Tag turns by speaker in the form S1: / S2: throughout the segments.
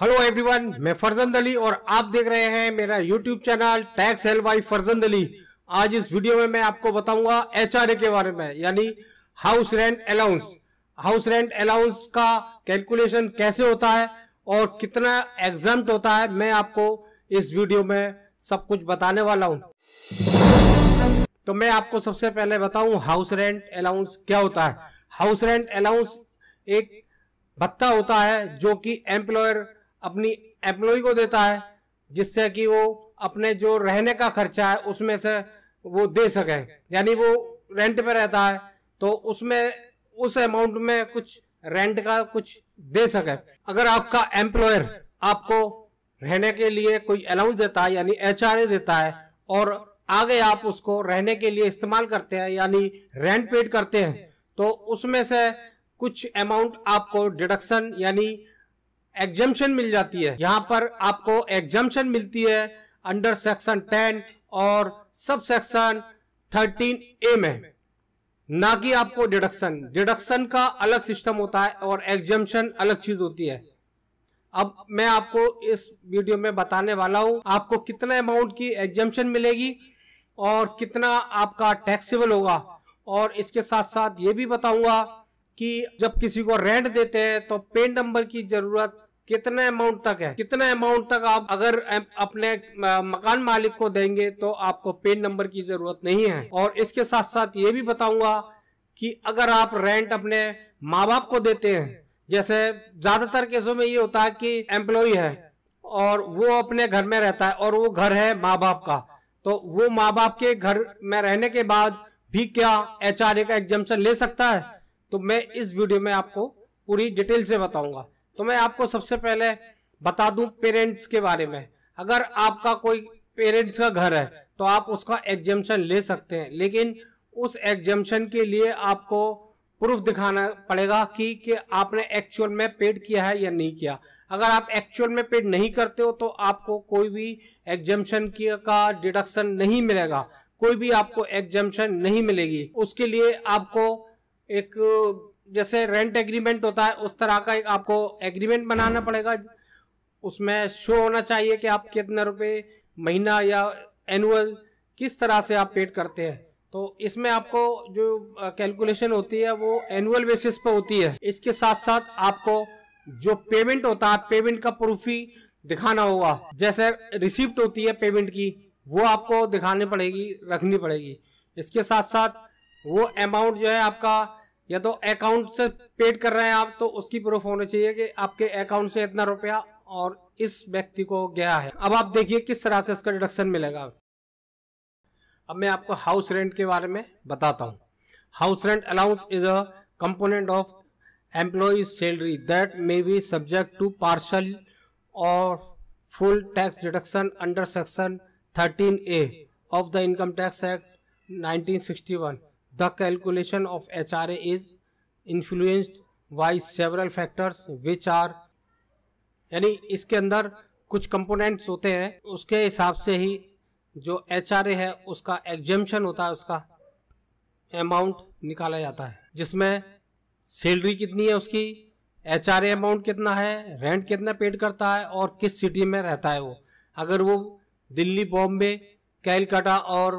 S1: hello everyone मैं फरजंद अली और आप देख रहे हैं मेरा YouTube channel tax help by Farzand Ali आज इस वीडियो में मैं आपको बताऊंगा एच के बारे में यानी house rent allowance house rent allowance का कैलकुलेशन कैसे होता है और कितना एग्जाम होता है मैं आपको इस वीडियो में सब कुछ बताने वाला हूँ तो मैं आपको सबसे पहले बताऊ हाउस रेंट अलाउंस क्या होता है हाउस रेंट अलाउंस एक भत्ता होता है जो कि एम्प्लॉयर अपनी एम्प्लॉय को देता है जिससे कि वो अपने जो रहने का खर्चा है उसमें से वो दे सके यानी वो रेंट पे रहता है तो उसमें उस अमाउंट में कुछ रेंट का कुछ दे सके अगर आपका एम्प्लॉयर आपको रहने के लिए कोई अलाउंस देता है यानी एच देता है और आगे आप उसको रहने के लिए इस्तेमाल करते हैं यानी रेंट पेड करते हैं तो उसमें से कुछ अमाउंट आपको डिडक्शन यानी एग्जम्पन मिल जाती है यहाँ पर आपको एग्जम्पन मिलती है अंडर सेक्शन टेन और सब सेक्शन थर्टीन ए में ना कि आपको डिडक्शन डिडक्शन का अलग सिस्टम होता है और एग्जम्पन अलग चीज होती है अब मैं आपको इस वीडियो में बताने वाला हूं आपको कितना अमाउंट की एग्जम्पन मिलेगी और कितना आपका टैक्सेबल होगा और इसके साथ साथ ये भी बताऊंगा कि जब किसी को रेंट देते हैं तो पेन नंबर की जरूरत कितने अमाउंट तक है कितने अमाउंट तक आप अगर अपने मकान मालिक को देंगे तो आपको पेन नंबर की जरूरत नहीं है और इसके साथ साथ ये भी बताऊंगा कि अगर आप रेंट अपने माँ बाप को देते हैं जैसे ज्यादातर केसों में ये होता है कि एम्प्लॉय है और वो अपने घर में रहता है और वो घर है माँ बाप का तो वो माँ बाप के घर में रहने के बाद भी क्या एच का एग्जामेशन ले सकता है तो मैं इस वीडियो में आपको पूरी डिटेल से बताऊंगा तो मैं आपको सबसे पहले बता दूं पेरेंट्स के बारे में अगर आपका कोई पेरेंट्स का घर है तो आप उसका एग्जेम्पन ले सकते हैं लेकिन उस एग्जेम्पन के लिए आपको प्रूफ दिखाना पड़ेगा कि कि आपने एक्चुअल में पेड किया है या नहीं किया अगर आप एक्चुअल में पेड नहीं करते हो तो आपको कोई भी एग्जेम्पन का डिडक्शन नहीं मिलेगा कोई भी आपको एग्जेम्पन नहीं मिलेगी उसके लिए आपको एक जैसे रेंट एग्रीमेंट होता है उस तरह का आपको एग्रीमेंट बनाना पड़ेगा उसमें शो होना चाहिए कि आप कितने रुपए महीना या एनुअल किस तरह से आप पेड करते हैं तो इसमें आपको जो कैलकुलेशन होती है वो एनुअल बेसिस पे होती है इसके साथ साथ आपको जो पेमेंट होता है पेमेंट का प्रूफ ही दिखाना होगा जैसे रिसिप्ट होती है पेमेंट की वो आपको दिखानी पड़ेगी रखनी पड़ेगी इसके साथ साथ वो अमाउंट जो है आपका या तो अकाउंट से पेड कर रहे हैं आप तो उसकी प्रूफ होनी चाहिए कि आपके अकाउंट से इतना रुपया और इस व्यक्ति को गया है अब आप देखिए किस तरह से इसका डिडक्शन मिलेगा अब मैं आपको हाउस रेंट के बारे में बताता हूँ house rent allowance is a component of employ salary that may be subject to partial or full tax deduction under section thirteen A of the income tax act one the of H R A is influenced by several factors which are यानी इसके अंदर कुछ components होते हैं उसके हिसाब से ही जो एच आर ए है उसका एग्जेम्पन होता है उसका अमाउंट निकाला जाता है जिसमें सैलरी कितनी है उसकी एच आर अमाउंट कितना है रेंट कितना पेड करता है और किस सिटी में रहता है वो अगर वो दिल्ली बॉम्बे कैलकाटा और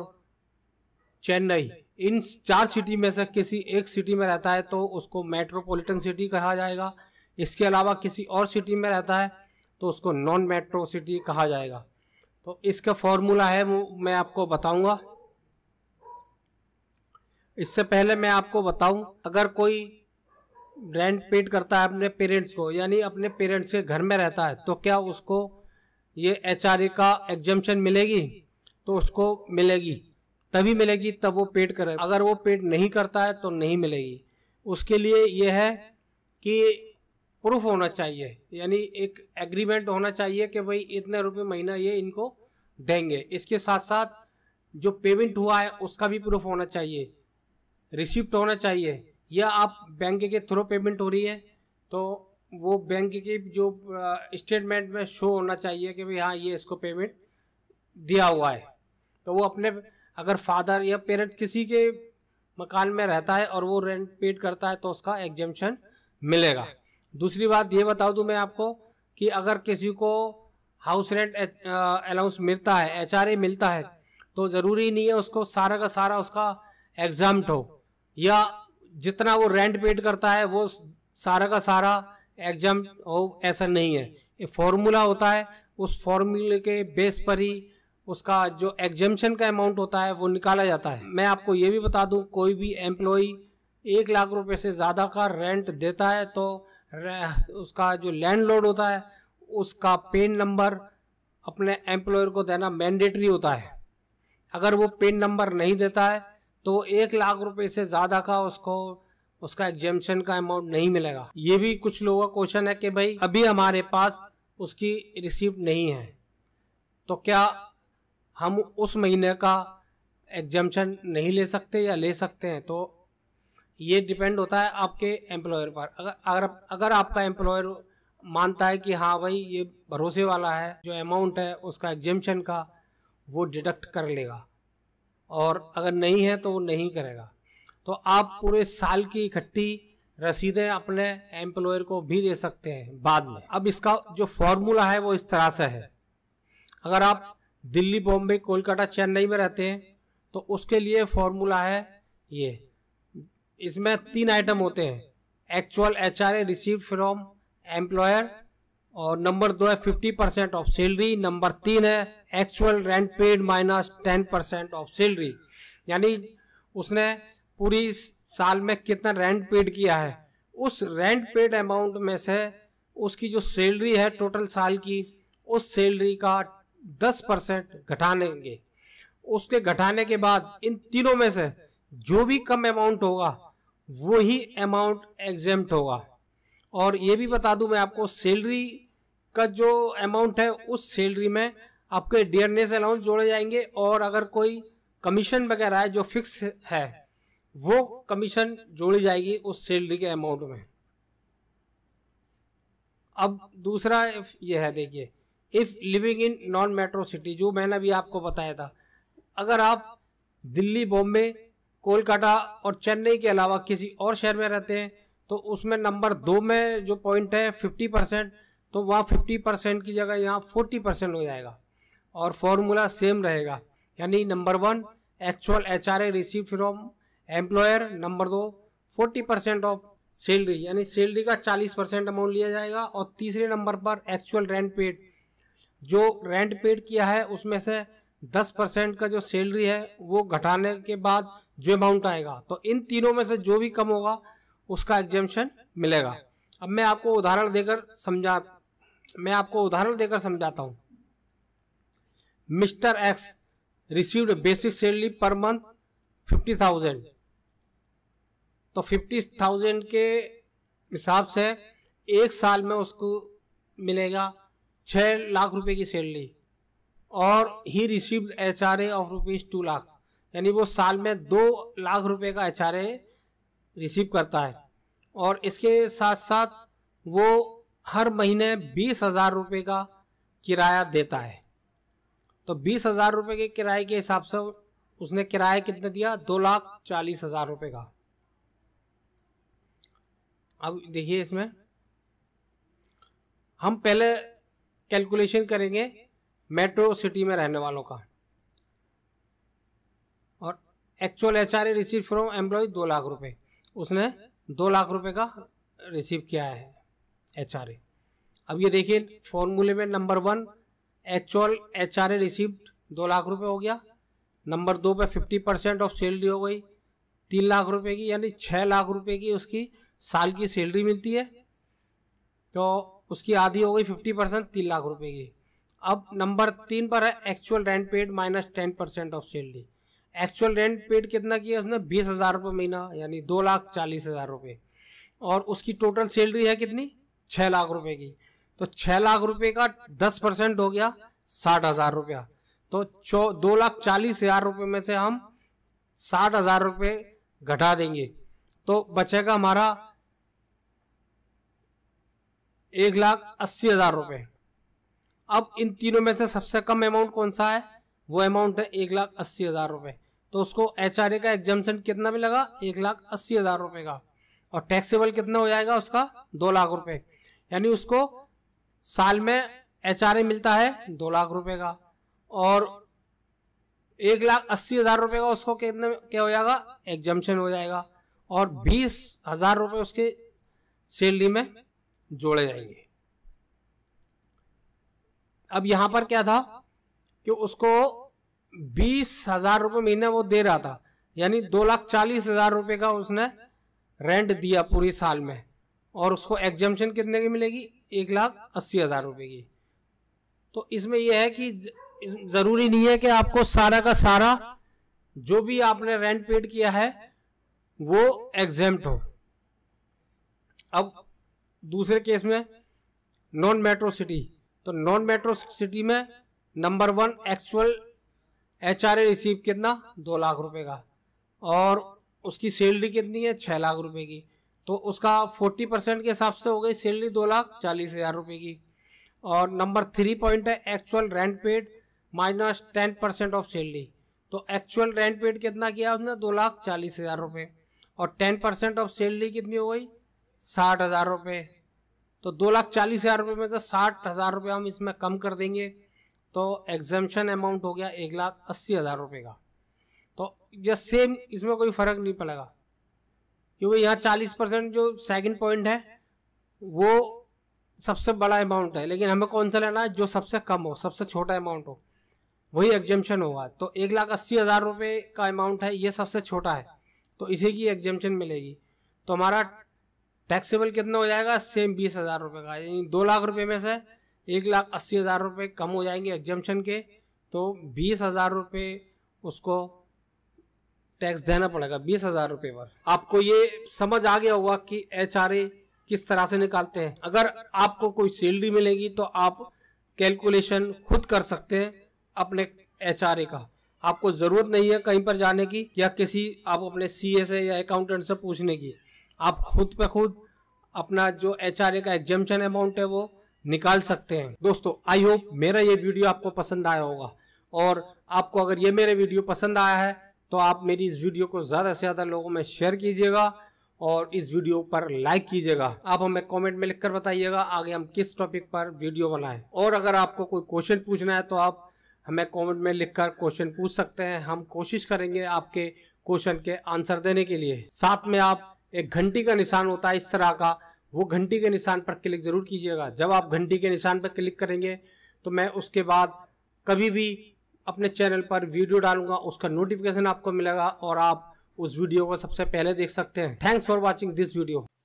S1: चेन्नई इन चार सिटी में से किसी एक सिटी में रहता है तो उसको मेट्रोपॉलिटन सिटी कहा जाएगा इसके अलावा किसी और सिटी में रहता है तो उसको नॉन मेट्रो सिटी कहा जाएगा तो इसका फॉर्मूला है मैं आपको बताऊंगा इससे पहले मैं आपको बताऊं अगर कोई रेंट पेड करता है अपने पेरेंट्स को यानी अपने पेरेंट्स के घर में रहता है तो क्या उसको ये एच e का एग्जम्पन मिलेगी तो उसको मिलेगी तभी मिलेगी तब वो पेड करे अगर वो पेड नहीं करता है तो नहीं मिलेगी उसके लिए यह है कि प्रूफ होना चाहिए यानी एक एग्रीमेंट होना चाहिए कि भाई इतने रुपए महीना ये इनको देंगे इसके साथ साथ जो पेमेंट हुआ है उसका भी प्रूफ होना चाहिए रिसिप्ट होना चाहिए या आप बैंक के थ्रू पेमेंट हो रही है तो वो बैंक की जो स्टेटमेंट में शो होना चाहिए कि भाई हाँ ये इसको पेमेंट दिया हुआ है तो वो अपने अगर फादर या पेरेंट किसी के मकान में रहता है और वो रेंट पेड करता है तो उसका एग्जेम्पन मिलेगा दूसरी बात ये बता दूं तो मैं आपको कि अगर किसी को हाउस रेंट अलाउंस मिलता है एच मिलता है तो ज़रूरी नहीं है उसको सारा का सारा उसका एग्जाम हो या जितना वो रेंट पेड करता है वो सारा का सारा एग्जाम हो ऐसा नहीं है ये फॉर्मूला होता है उस फॉर्मूले के बेस पर ही उसका जो एग्जम्पन का अमाउंट होता है वो निकाला जाता है मैं आपको ये भी बता दूं कोई भी एम्प्लॉय एक लाख रुपए से ज़्यादा का रेंट देता है तो उसका जो लैंडलॉर्ड होता है उसका पेन नंबर अपने एम्प्लॉयर को देना मैंडेटरी होता है अगर वो पेन नंबर नहीं देता है तो एक लाख रुपए से ज़्यादा का उसको उसका एग्जामेशन का अमाउंट नहीं मिलेगा ये भी कुछ लोगों का क्वेश्चन है कि भाई अभी हमारे पास उसकी रिसिप्ट नहीं है तो क्या हम उस महीने का एग्जामेशन नहीं ले सकते या ले सकते हैं तो ये डिपेंड होता है आपके एम्प्लॉयर पर अगर अगर अगर आपका एम्प्लॉयर मानता है कि हाँ भाई ये भरोसे वाला है जो अमाउंट है उसका एग्जामेशन का वो डिडक्ट कर लेगा और अगर नहीं है तो वो नहीं करेगा तो आप पूरे साल की इकट्ठी रसीदें अपने एम्प्लॉयर को भी दे सकते हैं बाद में अब इसका जो फॉर्मूला है वो इस तरह से है अगर आप दिल्ली बॉम्बे कोलकाता चेन्नई में रहते हैं तो उसके लिए फॉर्मूला है ये इसमें तीन आइटम होते हैं actual H R A receive from employer और नंबर दो है fifty percent of salary number तीन है actual rent paid minus ten percent of salary यानी उसने पूरी साल में कितना रेंट पेड किया है उस रेंट पेड अमाउंट में से उसकी जो सैलरी है टोटल साल की उस सैलरी का दस परसेंट घटानेंगे उसके घटाने के बाद इन तीनों में से जो भी कम अमाउंट होगा वो ही अमाउंट एग्जेम्प्ट होगा और ये भी बता दूं मैं आपको सैलरी का जो अमाउंट है उस सैलरी में आपके डियरनेस अलाउंस जोड़े जाएंगे और अगर कोई कमीशन वगैरह है जो फिक्स है वो कमीशन जोड़ी जाएगी उस सैलरी के अमाउंट में अब दूसरा ये है देखिए if living in non metro city जो मैंने अभी आपको बताया था अगर आप दिल्ली बॉम्बे कोलकाता और चेन्नई के अलावा किसी और शहर में रहते हैं तो उसमें नंबर दो में जो पॉइंट है फिफ्टी परसेंट तो वहाँ फिफ्टी परसेंट की जगह यहाँ फोर्टी परसेंट हो जाएगा और फॉर्मूला सेम रहेगा यानी number one actual H R A receive from employer number दो फोर्टी परसेंट ऑफ सैलरी यानी सैलरी का चालीस परसेंट अमाउंट लिया जाएगा और तीसरे नंबर पर एक्चुअल रेंट पेड जो रेंट पेड किया है उसमें से दस परसेंट का जो सैलरी है वो घटाने के बाद जो अमाउंट आएगा तो इन तीनों में से जो भी कम होगा उसका एग्जामेशन मिलेगा अब मैं आपको उदाहरण देकर समझा मैं आपको उदाहरण देकर समझाता हूँ mister X received basic salary per month fifty thousand तो फिफ्टी थाउजेंड के हिसाब से एक साल में उसको मिलेगा छः लाख रुपए की सैलरी और he receive H R A of rupees two lakh यानी वो साल में दो लाख रुपए का एच आर ए रिसीव करता है और इसके साथ साथ वो हर महीने बीस हज़ार रुपये का किराया देता है तो बीस हज़ार रुपये के किराए के हिसाब से उसने किराया कितना दिया दो लाख चालीस हज़ार रुपये का अब देखिए इसमें हम पहले कैलकुलेशन करेंगे मेट्रो सिटी में रहने वालों का और actual H R A receive from employ दो लाख रुपए उसने दो लाख रुपए का रिसीव किया है एच आर ए अब ये देखिए फॉर्मूले में number one actual H R A receive दो लाख रुपए हो गया नंबर दो पे फिफ्टी परसेंट ऑफ सैलरी हो गई तीन लाख रुपए की यानी छः लाख रुपए की उसकी साल की सैलरी मिलती है तो उसकी आधी हो गई फिफ्टी परसेंट तीन लाख रुपए की अब नंबर तीन पर है actual rent paid minus ten percent of salary actual rent paid कितना किया उसने बीस हज़ार रुपये महीना यानी दो लाख चालीस हज़ार रुपये और उसकी टोटल सैलरी है कितनी छः लाख रुपए की तो छः लाख रुपए का दस परसेंट हो गया साठ हज़ार रुपया तो चौ दो लाख चालीस हज़ार रुपये में से हम साठ हज़ार रुपये घटा देंगे तो बचेगा हमारा एक लाख अस्सी हजार रुपये अब इन तीनों में से सबसे कम अमाउंट कौन सा है वो अमाउंट है एक लाख अस्सी हजार रुपए तो उसको एच आर ए का एग्जामेशन कितना मिलेगा एक लाख अस्सी हजार रुपए का और टैक्सेबल कितना हो जाएगा उसका दो लाख रुपये यानी उसको साल में एच आर ए मिलता है दो लाख रुपए का और एक लाख अस्सी हज़ार रुपये का उसको कितने क्या हो जाएगा एग्जामेशन हो जाएगा और बीस हज़ार रुपये उसके सैलरी में जोड़े जाएंगे अब यहां पर क्या था कि उसको बीस हजार रुपये महीने वो दे रहा था यानी दो लाख चालीस हजार रुपये का उसने रेंट दिया पूरे साल में और उसको एग्जामेशन कितने की मिलेगी एक लाख अस्सी हजार रुपये की तो इसमें यह है कि ज़रूरी नहीं है कि आपको सारा का सारा जो भी आपने रेंट पेड किया है वो एग्जेम्प्ट हो अब दूसरे केस में नॉन मेट्रो सिटी तो नॉन मेट्रो सिटी में number one actual H R receive कितना दो लाख रुपए का और उसकी सैलरी कितनी है छः लाख रुपए की तो उसका फोर्टी परसेंट के हिसाब से हो गई सैलरी दो लाख चालीस हज़ार रुपये की और नंबर थ्री पॉइंट है actual rent paid minus ten percent of salary तो एक्चुअल रेंट पेड कितना किया उसने दो लाख चालीस हज़ार रुपये और टेन परसेंट ऑफ सैलरी कितनी हो गई साठ हज़ार रुपये तो दो लाख चालीस हज़ार रुपये में से साठ हज़ार रुपये हम इसमें कम कर देंगे तो एग्जामेशन अमाउंट हो गया एक लाख अस्सी हज़ार रुपये का तो यह सेम इसमें कोई फ़र्क नहीं पड़ेगा क्योंकि यहाँ चालीस परसेंट जो सेकंड पॉइंट है वो सबसे बड़ा अमाउंट है लेकिन हमें कौन सा लेना है जो सबसे कम हो सबसे छोटा अमाउंट हो वही एग्जामेशन होगा तो एक लाख अस्सी हज़ार रुपये का अमाउंट है ये सबसे छोटा है तो इसी की एग्जामेशन मिलेगी तो हमारा टैक्सेबल कितना हो जाएगा सेम बीस हजार रुपये का यानी दो लाख रुपए में से एक लाख अस्सी हजार रुपये कम हो जाएंगे एग्जामेशन के तो बीस हजार रुपये उसको टैक्स देना पड़ेगा बीस हजार रुपये पर आपको ये समझ आ गया होगा कि एच किस तरह से निकालते हैं अगर आपको कोई सैलरी मिलेगी तो आप कैलकुलेशन खुद कर सकते हैं अपने एच का आपको ज़रूरत नहीं है कहीं पर जाने की या किसी आप अपने सी या अकाउंटेंट से पूछने की आप खुद पे खुद अपना जो एच का एग्जामेशन अमाउंट है वो निकाल सकते हैं दोस्तों आई होप मेरा ये वीडियो आपको पसंद आया होगा और आपको अगर ये मेरे वीडियो पसंद आया है तो आप मेरी इस वीडियो को ज़्यादा से ज़्यादा लोगों में शेयर कीजिएगा और इस वीडियो पर लाइक कीजिएगा आप हमें कमेंट में लिखकर बताइएगा आगे हम किस टॉपिक पर वीडियो बनाएं और अगर आपको कोई क्वेश्चन पूछना है तो आप हमें कमेंट में लिखकर क्वेश्चन पूछ सकते हैं हम कोशिश करेंगे आपके क्वेश्चन के आंसर देने के लिए साथ में आप एक घंटी का निशान होता है इस तरह का वो घंटी के निशान पर क्लिक जरूर कीजिएगा जब आप घंटी के निशान पर क्लिक करेंगे तो मैं उसके बाद कभी भी अपने चैनल पर वीडियो डालूंगा उसका नोटिफिकेशन आपको मिलेगा और आप उस वीडियो को सबसे पहले देख सकते हैं thanks for watching this video